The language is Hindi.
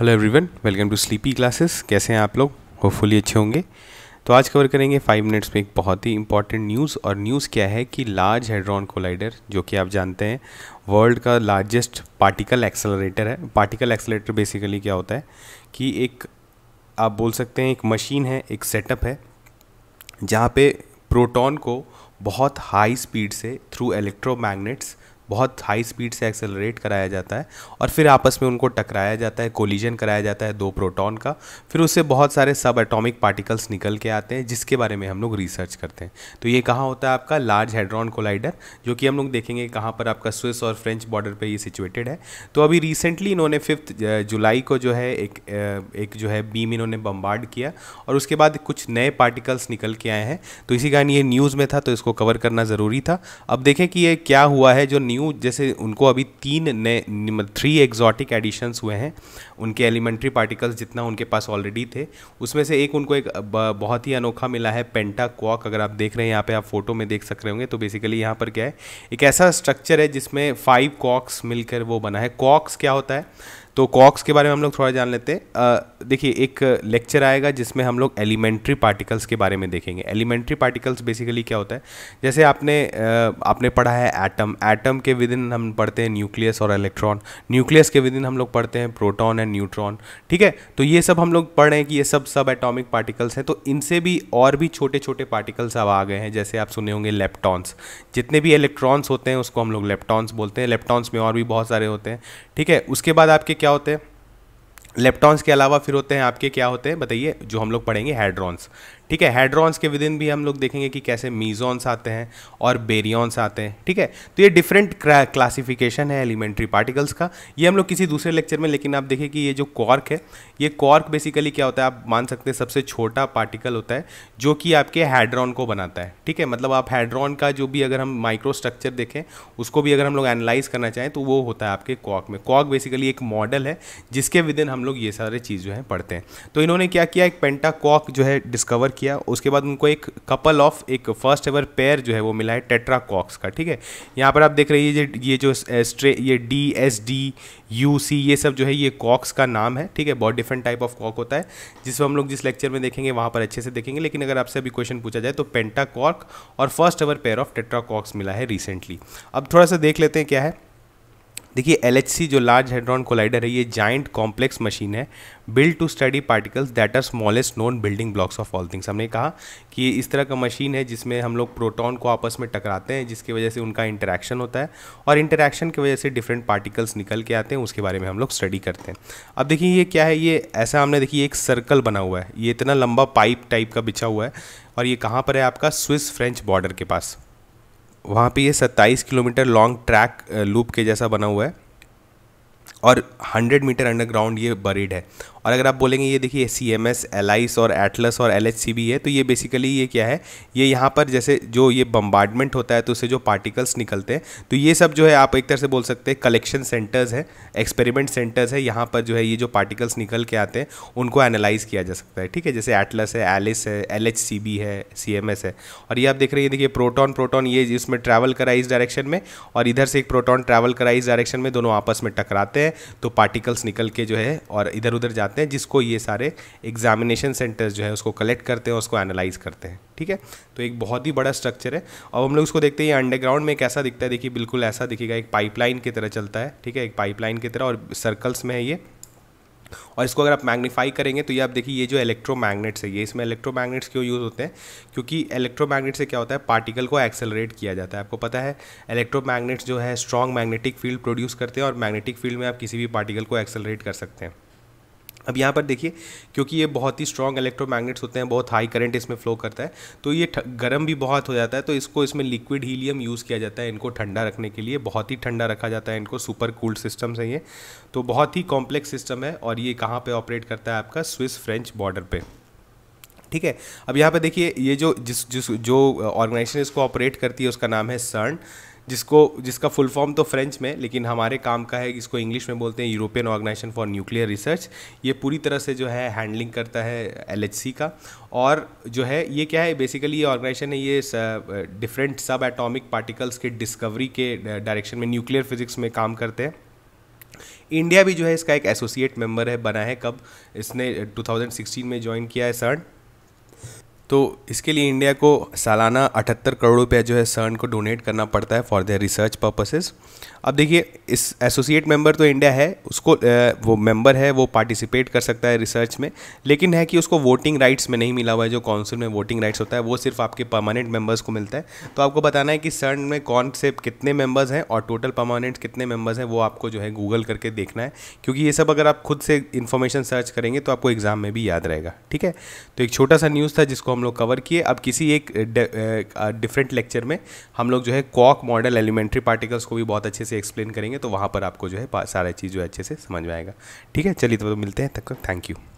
hello everyone welcome to sleepy classes कैसे हैं आप लोग होपफुली अच्छे होंगे तो आज कवर करेंगे फाइव मिनट्स में एक बहुत ही इंपॉर्टेंट न्यूज़ और न्यूज़ क्या है कि लार्ज हेड्रॉन कोलाइडर जो कि आप जानते हैं वर्ल्ड का लार्जेस्ट पार्टिकल एक्सेलरेटर है पार्टिकल एक्सेलरेटर बेसिकली क्या होता है कि एक आप बोल सकते हैं एक मशीन है एक सेटअप है जहाँ पे प्रोटॉन को बहुत हाई स्पीड से थ्रू इलेक्ट्रोमैग्नेट्स बहुत हाई स्पीड से एक्सेलरेट कराया जाता है और फिर आपस में उनको टकराया जाता है कोलिजन कराया जाता है दो प्रोटॉन का फिर उससे बहुत सारे सब एटॉमिक पार्टिकल्स निकल के आते हैं जिसके बारे में हम लोग रिसर्च करते हैं तो ये कहाँ होता है आपका लार्ज हेड्रॉन कोलाइडर जो कि हम लोग देखेंगे कहाँ पर आपका स्विस और फ्रेंच बॉर्डर पर ये सिचुएटेड है तो अभी रिसेंटली इन्होंने फिफ्थ जुलाई को जो है एक एक जो है बीम इन्होंने बम्बार्ड किया और उसके बाद कुछ नए पार्टिकल्स निकल के आए हैं तो इसी कारण ये न्यूज़ में था तो इसको कवर करना ज़रूरी था अब देखें कि ये क्या हुआ है जो न्यूज़ न्यू जैसे उनको अभी तीन नए थ्री एग्जॉटिक एडिशंस हुए हैं उनके एलिमेंट्री पार्टिकल्स जितना उनके पास ऑलरेडी थे उसमें से एक उनको एक बहुत ही अनोखा मिला है पेंटा क्वाक अगर आप देख रहे हैं यहाँ पे आप फोटो में देख सक रहे होंगे तो बेसिकली यहाँ पर क्या है एक ऐसा स्ट्रक्चर है जिसमें फाइव कॉक्स मिलकर वो बना है कॉक्स क्या होता है तो कॉक्स के बारे में हम लोग थोड़ा जान लेते हैं देखिए एक लेक्चर आएगा जिसमें हम लोग एलिमेंट्री पार्टिकल्स के बारे में देखेंगे एलिमेंट्री पार्टिकल्स बेसिकली क्या होता है जैसे आपने आपने पढ़ा है एटम एटम के विद इन हम पढ़ते हैं न्यूक्लियस और इलेक्ट्रॉन न्यूक्लियस के विद इन हम लोग पढ़ते हैं प्रोटॉन एंड न्यूट्रॉन ठीक है तो ये सब हम लोग पढ़ रहे हैं कि ये सब सब एटॉमिक पार्टिकल्स हैं तो इनसे भी और भी छोटे छोटे पार्टिकल्स अब आ गए हैं जैसे आप सुने होंगे लेप्टॉन्स जितने भी इलेक्ट्रॉन्स होते हैं उसको हम लोग लेप्टॉन्स बोलते हैं लेप्टॉन्स में और भी बहुत सारे होते हैं ठीक है उसके बाद आपके क्या होते हैं लेप्टॉन्स के अलावा फिर होते हैं आपके क्या होते हैं बताइए जो हम लोग पढ़ेंगे हैड्रॉन्स ठीक है हेड्रॉन्स के विद इन भी हम लोग देखेंगे कि कैसे मीजॉन्स आते हैं और बेरियॉन्स आते हैं ठीक है तो ये डिफरेंट क्लासिफिकेशन है एलिमेंट्री पार्टिकल्स का ये हम लोग किसी दूसरे लेक्चर में लेकिन आप देखिए कि ये जो कॉर्क है ये कॉर्क बेसिकली क्या होता है आप मान सकते हैं सबसे छोटा पार्टिकल होता है जो कि आपके हैड्रॉन को बनाता है ठीक है मतलब आप हैड्रॉन का जो भी अगर हम माइक्रो स्ट्रक्चर देखें उसको भी अगर हम लोग एनालाइज करना चाहें तो वो होता है आपके कॉक में कॉक बेसिकली एक मॉडल है जिसके विद इन हम लोग ये सारे चीज़ जो है पढ़ते हैं तो इन्होंने क्या किया एक पेंटा कॉक जो है डिस्कवर किया उसके बाद उनको एक कपल ऑफ एक फर्स्ट एवर पेयर जो है वो मिला है टेट्रा कॉक्स का ठीक है यहाँ पर आप देख रहे हैं ये जो स्ट्रे ये D S D U C ये सब जो है ये कॉक्स का नाम है ठीक है बहुत डिफरेंट टाइप ऑफ कॉक होता है जिसको हम लोग जिस लेक्चर में देखेंगे वहाँ पर अच्छे से देखेंगे लेकिन अगर आपसे अभी क्वेश्चन पूछा जाए तो पेंटा कॉक और first ever pair of tetraquarks मिला है रिसेंटली अब थोड़ा सा देख लेते हैं क्या है देखिए एल जो लार्ज हेड्रॉन कोलाइडर है ये जाइंट कॉम्प्लेक्स मशीन है build to study particles that are smallest known building blocks of all things हमने कहा कि इस तरह का मशीन है जिसमें हम लोग प्रोटॉन को आपस में टकराते हैं जिसकी वजह से उनका इंटरेक्शन होता है और इंटरेक्शन की वजह से डिफरेंट पार्टिकल्स निकल के आते हैं उसके बारे में हम लोग स्टडी करते हैं अब देखिए ये क्या है ये ऐसा हमने देखिए एक सर्कल बना हुआ है ये इतना लंबा पाइप टाइप का बिछा हुआ है और ये कहाँ पर है आपका स्विस फ्रेंच बॉर्डर के पास वहाँ पे ये 27 किलोमीटर लॉन्ग ट्रैक लूप के जैसा बना हुआ है और 100 मीटर अंडरग्राउंड ये बरीड है और अगर आप बोलेंगे ये देखिए सी एम एस एलाइस और एटलस और एल भी है तो ये बेसिकली ये क्या है ये यहाँ पर जैसे जो ये बम्बार्डमेंट होता है तो उससे जो पार्टिकल्स निकलते हैं तो ये सब जो है आप एक तरह से बोल सकते हैं कलेक्शन सेंटर्स है एक्सपेरिमेंट सेंटर्स है यहाँ पर जो है ये जो पार्टिकल्स निकल के आते हैं उनको एनालाइज किया जा सकता है ठीक है जैसे एटलस है एलिस है एल है सी है और ये आप देख रहे हैं देखिए प्रोटोन प्रोटोन ये इसमें ट्रैवल करा इस डायरेक्शन में और इधर से एक प्रोटोन ट्रैवल करा इस डायरेक्शन में दोनों आपस में टकराते हैं हैं तो पार्टिकल्स निकल के जो है और इधर उधर जाते हैं जिसको ये सारे एग्जामिनेशन सेंटर्स जो है उसको कलेक्ट करते हैं उसको एनालाइज करते हैं ठीक है तो एक बहुत ही बड़ा स्ट्रक्चर है और हम लोग उसको देखते हैं अंडरग्राउंड में कैसा दिखता है देखिए बिल्कुल ऐसा दिखेगा एक पाइपलाइन की तरह चलता है ठीक है एक पाइपलाइन की तरह और सर्कल्स में है ये और इसको अगर आप मैग्नीफाई करेंगे तो ये आप देखिए ये जो इलेक्ट्रो है ये इसमें इलेक्ट्रो क्यों यूज़ होते हैं क्योंकि इलेक्ट्रो से क्या होता है पार्टिकल को एक्सेलरेट किया जाता है आपको पता है इलेक्ट्रो जो है स्ट्रॉन्ग मैग्नेटिक फील्ड प्रोड्यूस करते हैं और मैग्नेटिक फील्ड में आप किसी भी पार्टिकल को एक्सेलरेट कर सकते हैं अब यहाँ पर देखिए क्योंकि ये बहुत ही स्ट्रॉन्ग इलेक्ट्रोमैग्नेट्स होते हैं बहुत हाई करंट इसमें फ्लो करता है तो ये गर्म भी बहुत हो जाता है तो इसको इसमें लिक्विड हीलियम यूज़ किया जाता है इनको ठंडा रखने के लिए बहुत ही ठंडा रखा जाता है इनको सुपर कूल्ड सिस्टम है ये तो बहुत ही कॉम्प्लेक्स सिस्टम है और ये कहाँ पर ऑपरेट करता है आपका स्विस फ्रेंच बॉर्डर पर ठीक है अब यहाँ पर देखिए ये जो जिस जिस जो ऑर्गेनाइजेशन इसको ऑपरेट करती है उसका नाम है सर्न जिसको जिसका फुल फॉर्म तो फ्रेंच में लेकिन हमारे काम का है इसको इंग्लिश में बोलते हैं European organisation for nuclear research ये पूरी तरह से जो है हैंडलिंग करता है एल का और जो है ये क्या है बेसिकली ये ऑर्गेनाइजेशन है ये डिफरेंट सब एटॉमिक पार्टिकल्स के डिस्कवरी के डायरेक्शन में न्यूक्लियर फिजिक्स में काम करते हैं इंडिया भी जो है इसका एक एसोसिएट मेंबर है बना है कब इसने 2016 में ज्वाइन किया है सर्न तो इसके लिए इंडिया को सालाना अठहत्तर करोड़ रुपया जो है सर्न को डोनेट करना पड़ता है फॉर देयर रिसर्च पर्पसेस अब देखिए इस एसोसिएट मेंबर तो इंडिया है उसको वो मेंबर है वो पार्टिसिपेट कर सकता है रिसर्च में लेकिन है कि उसको वोटिंग राइट्स में नहीं मिला हुआ है जो काउंसिल में वोटिंग राइट्स होता है वो सिर्फ आपके परमानेंट मेंबर्स को मिलता है तो आपको बताना है कि सर्न में कौन से कितने मेंबर्स हैं और टोटल परमानेंट कितने मेंबर्स हैं वो आपको जो है गूगल करके देखना है क्योंकि ये सब अगर आप खुद से इन्फॉर्मेशन सर्च करेंगे तो आपको एग्ज़ाम में भी याद रहेगा ठीक है तो एक छोटा सा न्यूज़ था जिसको हम लोग कवर किए अब किसी एक डिफरेंट लेक्चर में हम लोग जो है कॉक मॉडल एलिमेंट्री पार्टिकल्स को भी बहुत अच्छे से एक्सप्लेन करेंगे तो वहाँ पर आपको जो है सारा चीज़ जो है अच्छे से समझ में आएगा ठीक है चलिए तो मिलते हैं तक थैंक यू